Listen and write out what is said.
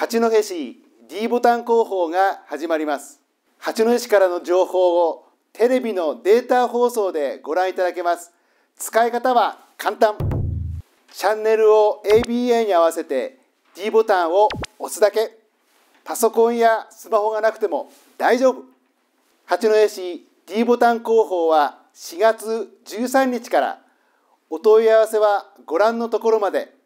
八戸市 D ボタン広報が始まります八戸市からの情報をテレビのデータ放送でご覧いただけます使い方は簡単チャンネルを ABA に合わせて D ボタンを押すだけパソコンやスマホがなくても大丈夫八戸市 D ボタン広報は4月13日からお問い合わせはご覧のところまで